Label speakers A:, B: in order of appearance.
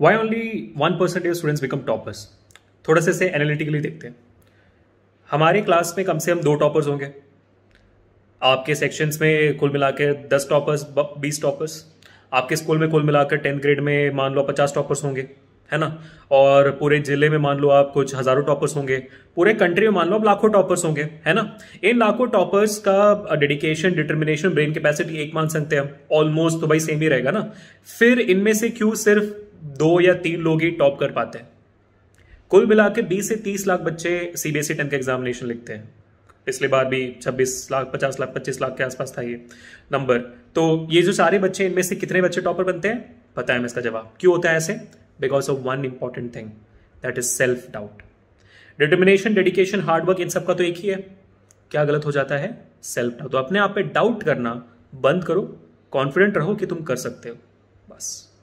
A: Y only one percentage students become toppers थोड़ा सा इसे एनालिटिकली देखते हैं हमारी क्लास में कम से कम दो टॉपर्स होंगे आपके सेक्शंस में कुल मिला के दस टॉपर्स बीस टॉपर्स आपके स्कूल में कुल मिलाकर टेंथ ग्रेड में मान लो पचास टॉपर्स होंगे है ना और पूरे जिले में मान लो आप कुछ हजारों टॉपर्स होंगे पूरे कंट्री में मान लो आप लाखों टॉपर्स होंगे है ना इन लाखों टॉपर्स का डेडिकेशन डिटर्मिनेशन ब्रेन कैपेसिटी एक मान सकते हैं ऑलमोस्ट तो भाई सेम ही रहेगा ना फिर इनमें से क्यों सिर्फ दो या तीन लोग ही टॉप कर पाते हैं कुल मिला के बीस से तीस लाख बच्चे सीबीएसई टेंथ e का एग्जामिनेशन लिखते हैं पिछले बार भी छब्बीस लाख पचास लाख पच्चीस लाख के आसपास था ये नंबर तो ये जो सारे बच्चे इनमें से कितने बच्चे टॉपर बनते हैं पता है मैं इसका जवाब क्यों होता है ऐसे because of one important thing that is self doubt determination dedication hard work इन सबका तो एक ही है क्या गलत हो जाता है सेल्फ डाउट तो अपने आप पे डाउट करना बंद करो कॉन्फिडेंट रहो कि तुम कर सकते हो बस